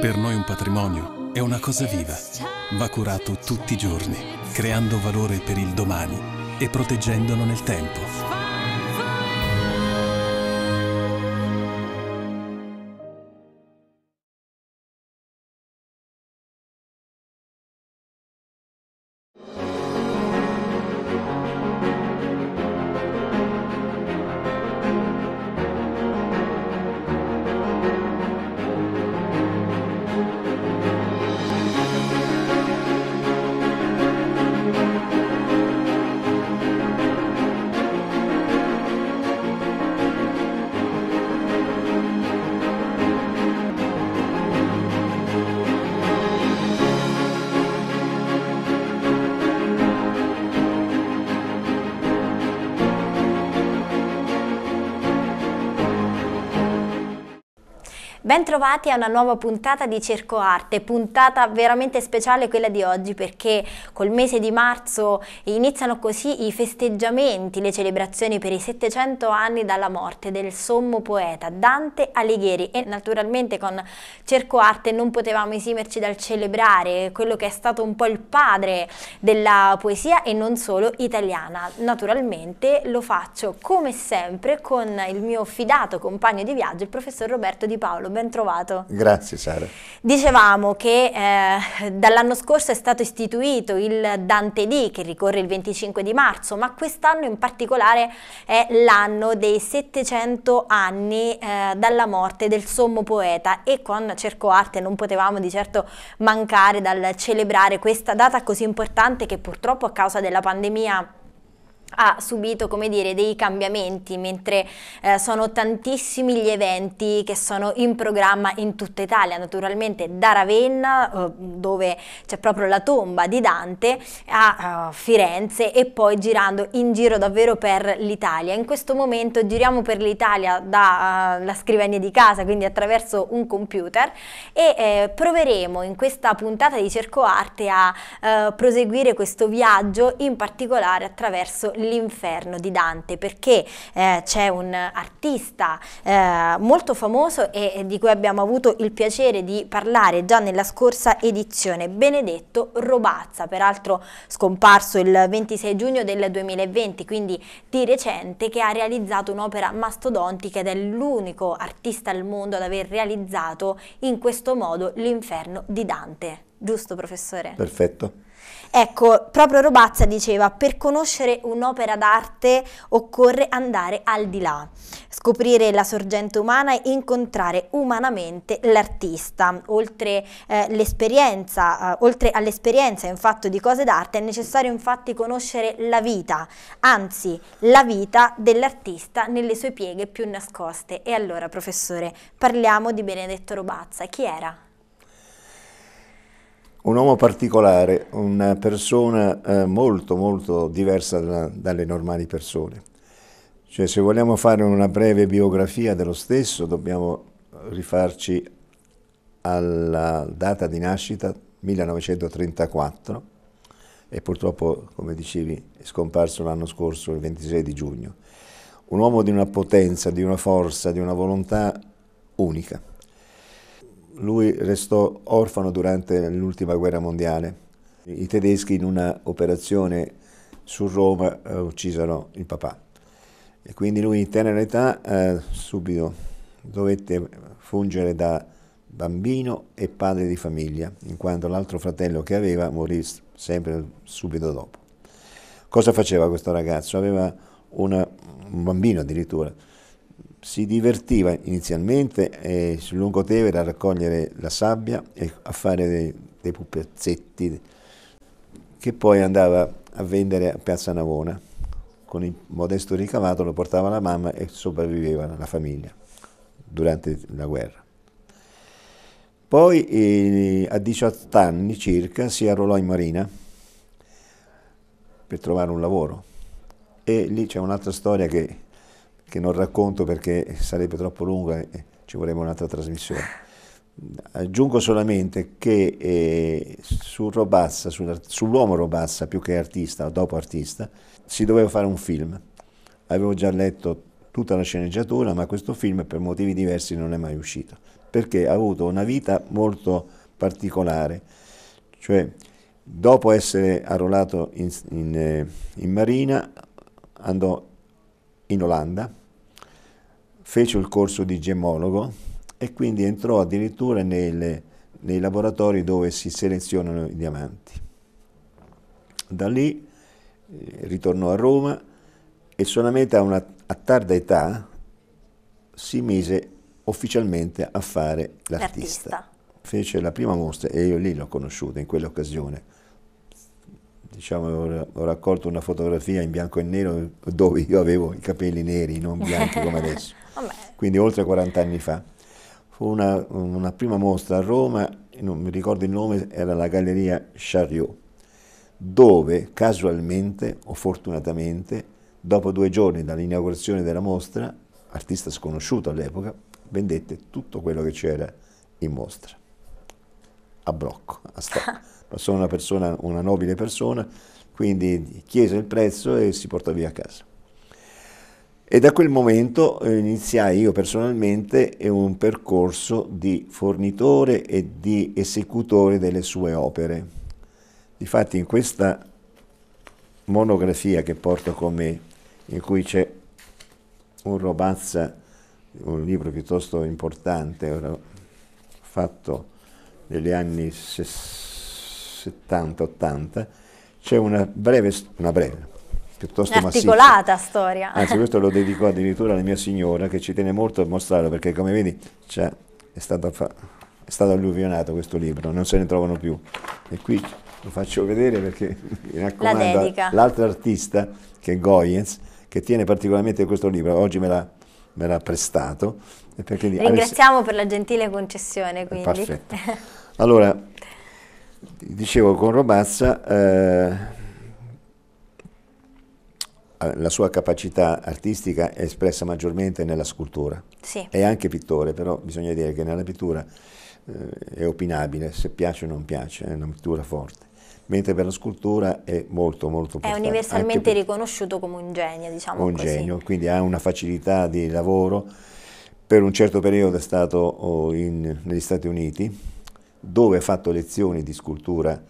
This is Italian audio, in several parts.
Per noi un patrimonio è una cosa viva. Va curato tutti i giorni, creando valore per il domani e proteggendolo nel tempo. Bentrovati a una nuova puntata di Cerco Arte, puntata veramente speciale quella di oggi perché col mese di marzo iniziano così i festeggiamenti, le celebrazioni per i 700 anni dalla morte del sommo poeta Dante Alighieri e naturalmente con Cerco Arte non potevamo esimerci dal celebrare quello che è stato un po' il padre della poesia e non solo italiana. Naturalmente lo faccio come sempre con il mio fidato compagno di viaggio, il professor Roberto Di Paolo ben trovato. Grazie Sara. Dicevamo che eh, dall'anno scorso è stato istituito il Dante D che ricorre il 25 di marzo, ma quest'anno in particolare è l'anno dei 700 anni eh, dalla morte del sommo poeta e con Cerco Arte non potevamo di certo mancare dal celebrare questa data così importante che purtroppo a causa della pandemia ha subito come dire dei cambiamenti mentre eh, sono tantissimi gli eventi che sono in programma in tutta Italia naturalmente da Ravenna eh, dove c'è proprio la tomba di Dante a eh, Firenze e poi girando in giro davvero per l'Italia in questo momento giriamo per l'Italia dalla eh, scrivania di casa quindi attraverso un computer e eh, proveremo in questa puntata di Cerco Arte a eh, proseguire questo viaggio in particolare attraverso l'inferno di Dante perché eh, c'è un artista eh, molto famoso e, e di cui abbiamo avuto il piacere di parlare già nella scorsa edizione, Benedetto Robazza, peraltro scomparso il 26 giugno del 2020, quindi di recente, che ha realizzato un'opera mastodontica ed è l'unico artista al mondo ad aver realizzato in questo modo l'inferno di Dante. Giusto professore? Perfetto. Ecco, proprio Robazza diceva, per conoscere un'opera d'arte occorre andare al di là, scoprire la sorgente umana e incontrare umanamente l'artista. Oltre, eh, l'esperienza, eh, oltre all'esperienza in fatto di cose d'arte è necessario infatti conoscere la vita, anzi la vita dell'artista nelle sue pieghe più nascoste. E allora, professore, parliamo di Benedetto Robazza. Chi era? un uomo particolare, una persona eh, molto molto diversa da, dalle normali persone. Cioè se vogliamo fare una breve biografia dello stesso dobbiamo rifarci alla data di nascita 1934 e purtroppo come dicevi è scomparso l'anno scorso il 26 di giugno. Un uomo di una potenza, di una forza, di una volontà unica. Lui restò orfano durante l'ultima guerra mondiale. I tedeschi in una operazione su Roma eh, uccisero il papà e quindi lui in tenera età eh, subito dovette fungere da bambino e padre di famiglia, in quanto l'altro fratello che aveva morì sempre subito dopo. Cosa faceva questo ragazzo? Aveva una, un bambino addirittura, si divertiva inizialmente eh, sul lungotevere a raccogliere la sabbia e a fare dei, dei pupazzetti che poi andava a vendere a Piazza Navona. Con il modesto ricavato lo portava la mamma e sopravviveva la famiglia durante la guerra. Poi eh, a 18 anni circa si arruolò in marina per trovare un lavoro e lì c'è un'altra storia che che non racconto perché sarebbe troppo lunga e ci vorrebbe un'altra trasmissione. Aggiungo solamente che eh, su Robazza, sull'uomo Robazza più che artista, dopo artista, si doveva fare un film. Avevo già letto tutta la sceneggiatura, ma questo film per motivi diversi non è mai uscito, perché ha avuto una vita molto particolare, cioè dopo essere arruolato in, in, eh, in marina andò in Olanda, fece il corso di gemologo e quindi entrò addirittura nel, nei laboratori dove si selezionano i diamanti. Da lì eh, ritornò a Roma e solamente a, una, a tarda età si mise ufficialmente a fare l'artista. l'artista. Fece la prima mostra e io lì l'ho conosciuta in quell'occasione diciamo, ho, raccolto una fotografia in bianco e nero dove io avevo i capelli neri, non bianchi come adesso, quindi oltre 40 anni fa. Fu una, una prima mostra a Roma, non mi ricordo il nome, era la Galleria Chariot, dove casualmente o fortunatamente, dopo due giorni dall'inaugurazione della mostra, artista sconosciuto all'epoca, vendette tutto quello che c'era in mostra, a blocco, a stacco. sono una, persona, una nobile persona, quindi chiese il prezzo e si portò via a casa. E da quel momento eh, iniziai io personalmente eh, un percorso di fornitore e di esecutore delle sue opere. Difatti in questa monografia che porto con me, in cui c'è un robazza, un libro piuttosto importante, fatto negli anni 60, 70-80, c'è una breve, una breve, piuttosto Articolata storia. Anzi, questo lo dedico addirittura alla mia signora che ci tiene molto a mostrarlo perché come vedi è, stato fa- è stato alluvionato questo libro, non se ne trovano più. E qui lo faccio vedere perché mi raccomando La l'altro artista che è Goyens che tiene particolarmente questo libro, oggi me l'ha, me l'ha prestato. Ringraziamo Aless- per la gentile concessione quindi. Perfetto. Allora, dicevo con Robazza eh, la sua capacità artistica è espressa maggiormente nella scultura sì. è anche pittore però bisogna dire che nella pittura eh, è opinabile se piace o non piace è una pittura forte mentre per la scultura è molto molto portata. È universalmente riconosciuto come un genio, diciamo un così. genio, quindi ha una facilità di lavoro. Per un certo periodo è stato oh, in, negli Stati Uniti, dove ha fatto lezioni di scultura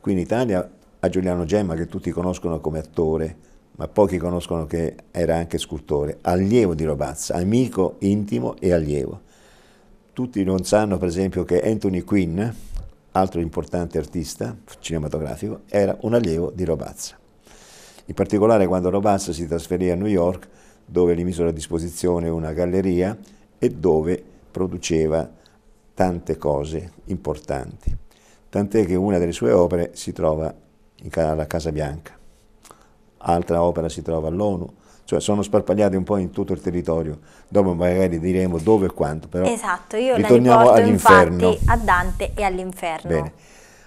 qui in Italia a Giuliano Gemma, che tutti conoscono come attore, ma pochi conoscono che era anche scultore, allievo di Robazza, amico intimo e allievo. Tutti non sanno, per esempio, che Anthony Quinn, altro importante artista cinematografico, era un allievo di Robazza. In particolare quando Robazza si trasferì a New York, dove gli misero a disposizione una galleria e dove produceva tante cose importanti, tant'è che una delle sue opere si trova alla Casa Bianca, altra opera si trova all'ONU, cioè sono sparpagliate un po' in tutto il territorio, dopo magari diremo dove e quanto, però esatto, io ritorniamo all'inferno. a Dante e all'inferno. Bene.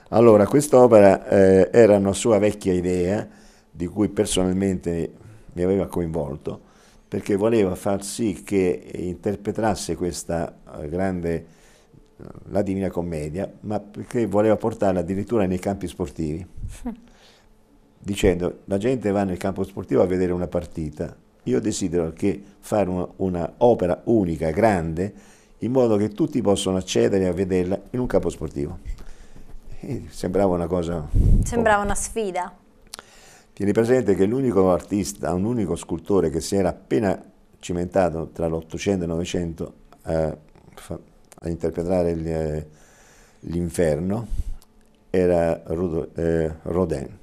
Allora, quest'opera eh, era una sua vecchia idea, di cui personalmente mi aveva coinvolto, perché voleva far sì che interpretasse questa eh, grande la Divina Commedia, ma perché voleva portarla addirittura nei campi sportivi, dicendo la gente va nel campo sportivo a vedere una partita, io desidero che fare una, una opera unica, grande, in modo che tutti possano accedere a vederla in un campo sportivo. E sembrava una cosa... Sembrava una sfida. Tieni presente che l'unico artista, un unico scultore che si era appena cimentato tra l'Ottocento e il Novecento, eh, a interpretare eh, l'inferno era eh, Rodin.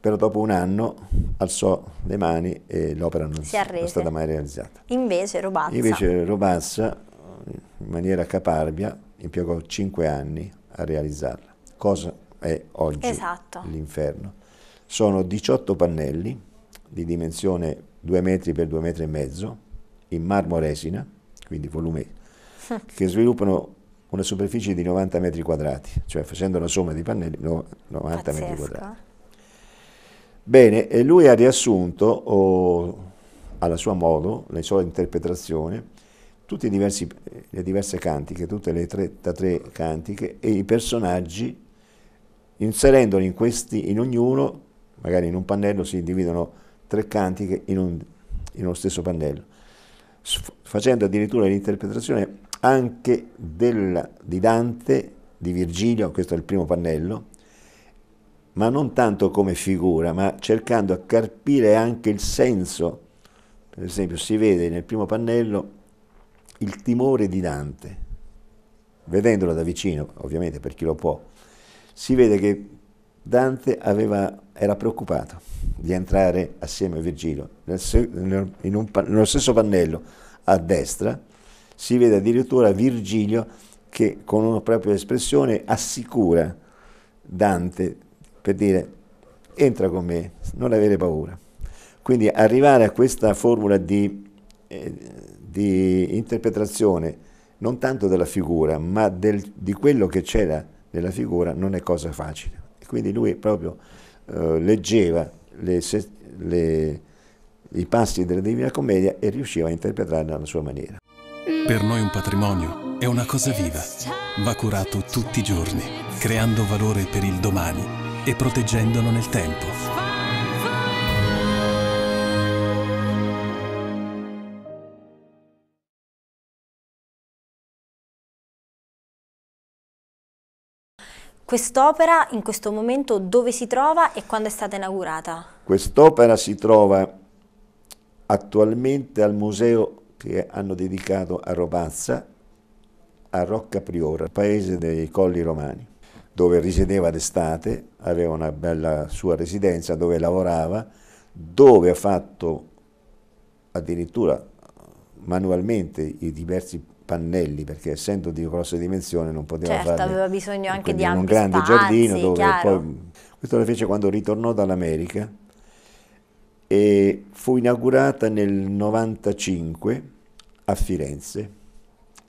Però dopo un anno alzò le mani e l'opera non si è stata mai realizzata. Invece Robazza. Invece Robazza, in maniera caparbia, impiegò cinque anni a realizzarla. Cosa è oggi esatto. l'inferno? Sono 18 pannelli di dimensione 2 metri per 2 metri e mezzo, in marmo resina, quindi volume che sviluppano una superficie di 90 metri quadrati, cioè facendo la somma di pannelli, no, 90 Pazzesco. metri quadrati. Bene, e lui ha riassunto, o, alla sua modo, la sua interpretazione, tutte le diverse cantiche, tutte le 33 cantiche e i personaggi, inserendoli in questi, in ognuno, magari in un pannello si dividono tre cantiche in, un, in uno stesso pannello, facendo addirittura l'interpretazione anche del, di Dante, di Virgilio, questo è il primo pannello, ma non tanto come figura, ma cercando a carpire anche il senso. Per esempio si vede nel primo pannello il timore di Dante, vedendolo da vicino, ovviamente per chi lo può, si vede che Dante aveva, era preoccupato di entrare assieme a Virgilio nel, nel, un, nello stesso pannello a destra si vede addirittura Virgilio che con una propria espressione assicura Dante per dire entra con me, non avere paura. Quindi arrivare a questa formula di, eh, di interpretazione non tanto della figura, ma del, di quello che c'era nella figura non è cosa facile. Quindi lui proprio eh, leggeva le, le, i passi della Divina Commedia e riusciva a interpretarla alla sua maniera. Per noi un patrimonio è una cosa viva, va curato tutti i giorni, creando valore per il domani e proteggendolo nel tempo. Quest'opera in questo momento dove si trova e quando è stata inaugurata? Quest'opera si trova attualmente al Museo che hanno dedicato a Robazza, a Rocca Priora, paese dei Colli Romani, dove risiedeva d'estate, aveva una bella sua residenza, dove lavorava, dove ha fatto addirittura manualmente i diversi pannelli perché essendo di grosse dimensioni non poteva certo, farne. aveva bisogno anche di ampi un grande spazi, giardino dove poi questo lo fece quando ritornò dall'America e fu inaugurata nel 95 a Firenze.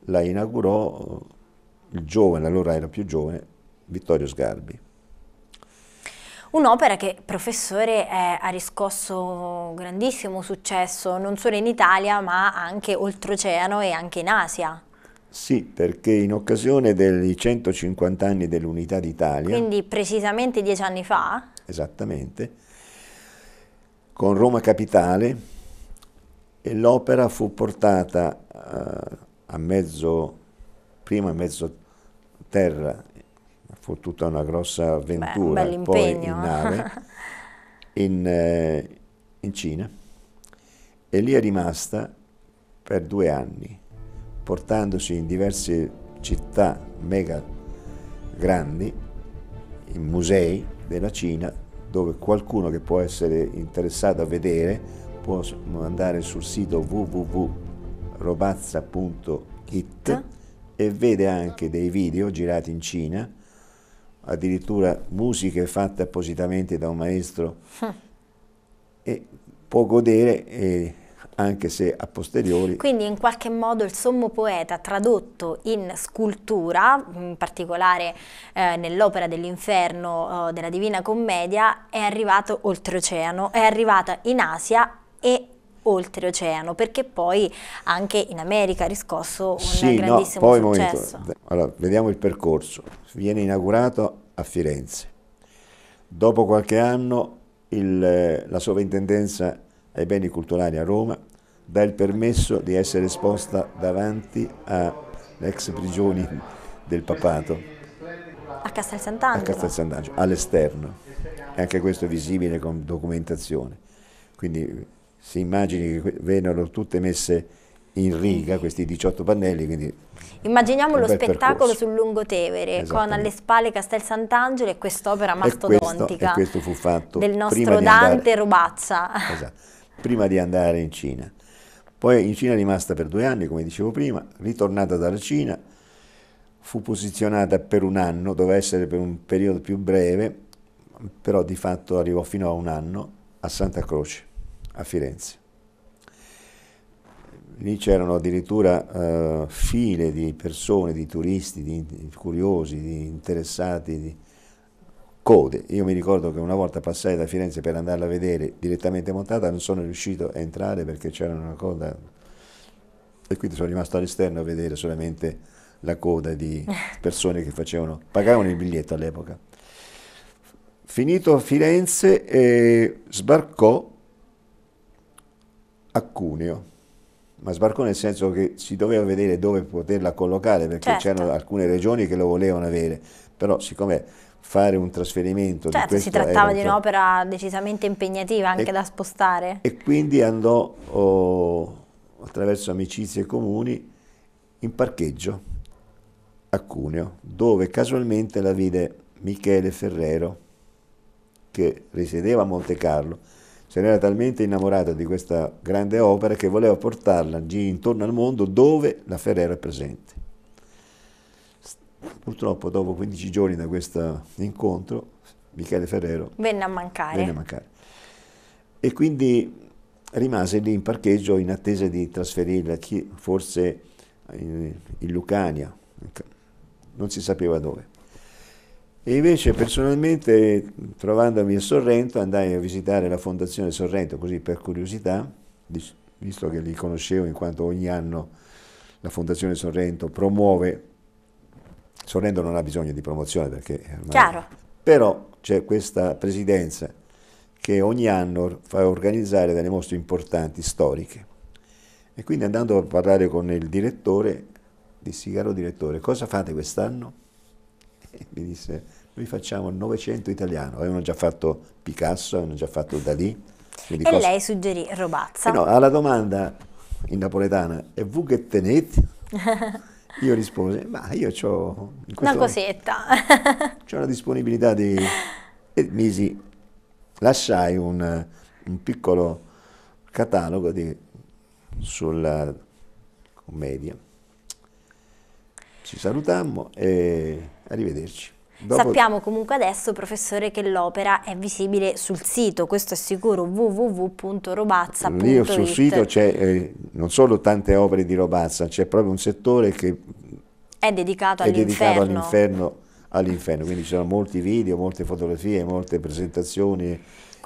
La inaugurò eh, il giovane, allora era più giovane, Vittorio Sgarbi. Un'opera che, professore, eh, ha riscosso grandissimo successo non solo in Italia ma anche oltreoceano e anche in Asia. Sì, perché in occasione dei 150 anni dell'Unità d'Italia... Quindi precisamente dieci anni fa? Esattamente con Roma Capitale e l'opera fu portata eh, a mezzo, prima a mezzo terra, fu tutta una grossa avventura, Beh, un poi in nave, in, eh, in Cina e lì è rimasta per due anni, portandosi in diverse città mega grandi, in musei della Cina, dove qualcuno che può essere interessato a vedere può andare sul sito www.robazza.it ah. e vede anche dei video girati in Cina, addirittura musiche fatte appositamente da un maestro ah. e può godere e anche se a posteriori. Quindi in qualche modo il sommo poeta tradotto in scultura, in particolare eh, nell'opera dell'inferno eh, della Divina Commedia, è arrivato oltreoceano, è arrivata in Asia e oltreoceano, perché poi anche in America ha riscosso un sì, grandissimo no, poi successo. Momento. Allora, vediamo il percorso. Viene inaugurato a Firenze. Dopo qualche anno il, eh, la sovrintendenza ai beni culturali a Roma dà il permesso di essere esposta davanti all'ex prigioni del papato. A Castel Sant'Angelo? A Castel Sant'Angelo, all'esterno. E anche questo è visibile con documentazione. Quindi si immagini che vennero tutte messe in riga questi 18 pannelli. Quindi Immaginiamo lo spettacolo percorso. sul Lungotevere con alle spalle Castel Sant'Angelo e quest'opera mastodontica e questo, e questo del nostro Dante andare, Robazza. Esatto, prima di andare in Cina. Poi in Cina è rimasta per due anni, come dicevo prima, ritornata dalla Cina, fu posizionata per un anno, doveva essere per un periodo più breve, però di fatto arrivò fino a un anno a Santa Croce, a Firenze. Lì c'erano addirittura eh, file di persone, di turisti, di curiosi, di interessati, di code. Io mi ricordo che una volta passai da Firenze per andarla a vedere direttamente montata, non sono riuscito a entrare perché c'era una coda e quindi sono rimasto all'esterno a vedere solamente la coda di persone che facevano, pagavano il biglietto all'epoca. Finito a Firenze eh, sbarcò a Cuneo, ma sbarcò nel senso che si doveva vedere dove poterla collocare perché certo. c'erano alcune regioni che lo volevano avere, però siccome fare un trasferimento certo, di si trattava di un'opera decisamente impegnativa anche e, da spostare. E quindi andò oh, attraverso amicizie comuni in parcheggio a Cuneo, dove casualmente la vide Michele Ferrero, che risiedeva a Monte Carlo, se n'era talmente innamorata di questa grande opera che voleva portarla intorno al mondo dove la Ferrero è presente. Purtroppo dopo 15 giorni da questo incontro Michele Ferrero venne a mancare. Venne a mancare. E quindi rimase lì in parcheggio in attesa di trasferirla, chi, forse in, in Lucania, ecco, non si sapeva dove. E invece personalmente, trovandomi a Sorrento, andai a visitare la Fondazione Sorrento, così per curiosità, visto che li conoscevo in quanto ogni anno la Fondazione Sorrento promuove Sorrento non ha bisogno di promozione perché... Chiaro. Però c'è questa presidenza che ogni anno fa organizzare delle mostre importanti, storiche. E quindi andando a parlare con il direttore, dissi, caro direttore, cosa fate quest'anno? E mi disse, noi facciamo il Novecento italiano, avevano già fatto Picasso, avevano già fatto Dalì. E cosa... lei suggerì Robazza. Eh no, alla domanda in napoletana, e voi che tenete? Io risposi, ma io ho... Una cosetta. C'è una disponibilità di... E misi, lasciai un, un piccolo catalogo di, sulla commedia. Ci salutammo e arrivederci. Dopo... Sappiamo comunque adesso, professore, che l'opera è visibile sul sito, questo è sicuro, www.robazza.it. Lì sul sito c'è eh, non solo tante opere di Robazza, c'è proprio un settore che è dedicato all'inferno, all all quindi ci sono molti video, molte fotografie, molte presentazioni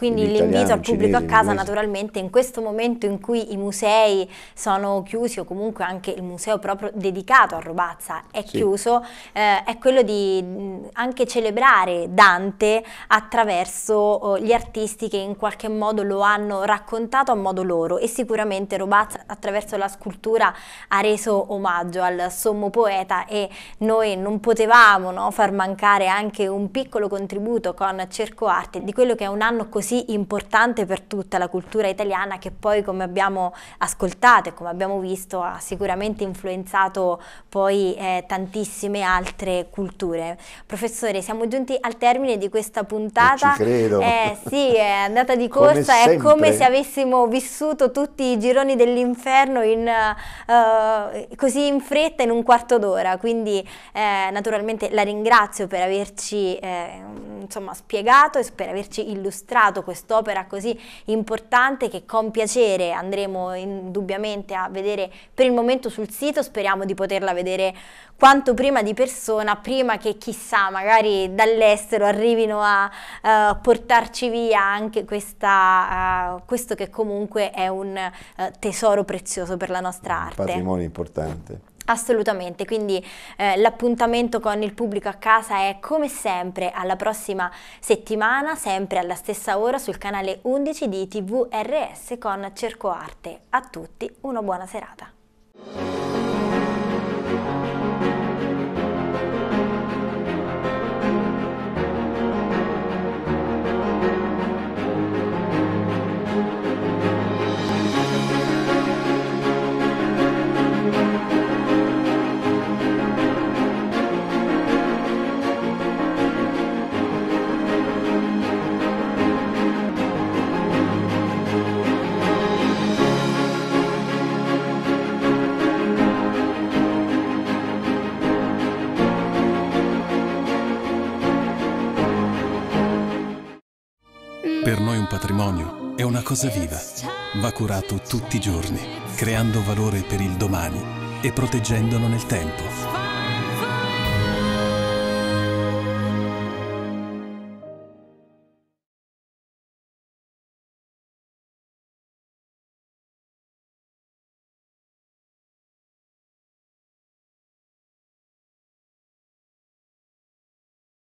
quindi l'invito al pubblico cinesi, a casa naturalmente in questo momento in cui i musei sono chiusi o comunque anche il museo proprio dedicato a Robazza è sì. chiuso, eh, è quello di anche celebrare Dante attraverso oh, gli artisti che in qualche modo lo hanno raccontato a modo loro e sicuramente Robazza attraverso la scultura ha reso omaggio al sommo poeta e noi non potevamo no, far mancare anche un piccolo contributo con Cerco Arte di quello che è un anno così così importante per tutta la cultura italiana che poi come abbiamo ascoltato e come abbiamo visto ha sicuramente influenzato poi eh, tantissime altre culture. Professore, siamo giunti al termine di questa puntata. Ci credo. Eh, sì, è andata di corsa, come è come se avessimo vissuto tutti i gironi dell'inferno in, uh, così in fretta in un quarto d'ora, quindi eh, naturalmente la ringrazio per averci eh, insomma, spiegato e per averci illustrato realizzato quest'opera così importante che con piacere andremo indubbiamente a vedere per il momento sul sito, speriamo di poterla vedere quanto prima di persona, prima che chissà magari dall'estero arrivino a uh, portarci via anche questa, uh, questo che comunque è un uh, tesoro prezioso per la nostra arte. Un patrimonio importante. Assolutamente, quindi eh, l'appuntamento con il pubblico a casa è come sempre alla prossima settimana, sempre alla stessa ora sul canale 11 di TVRS con Cerco Arte. A tutti una buona serata. patrimonio è una cosa viva. Va curato tutti i giorni, creando valore per il domani e proteggendolo nel tempo.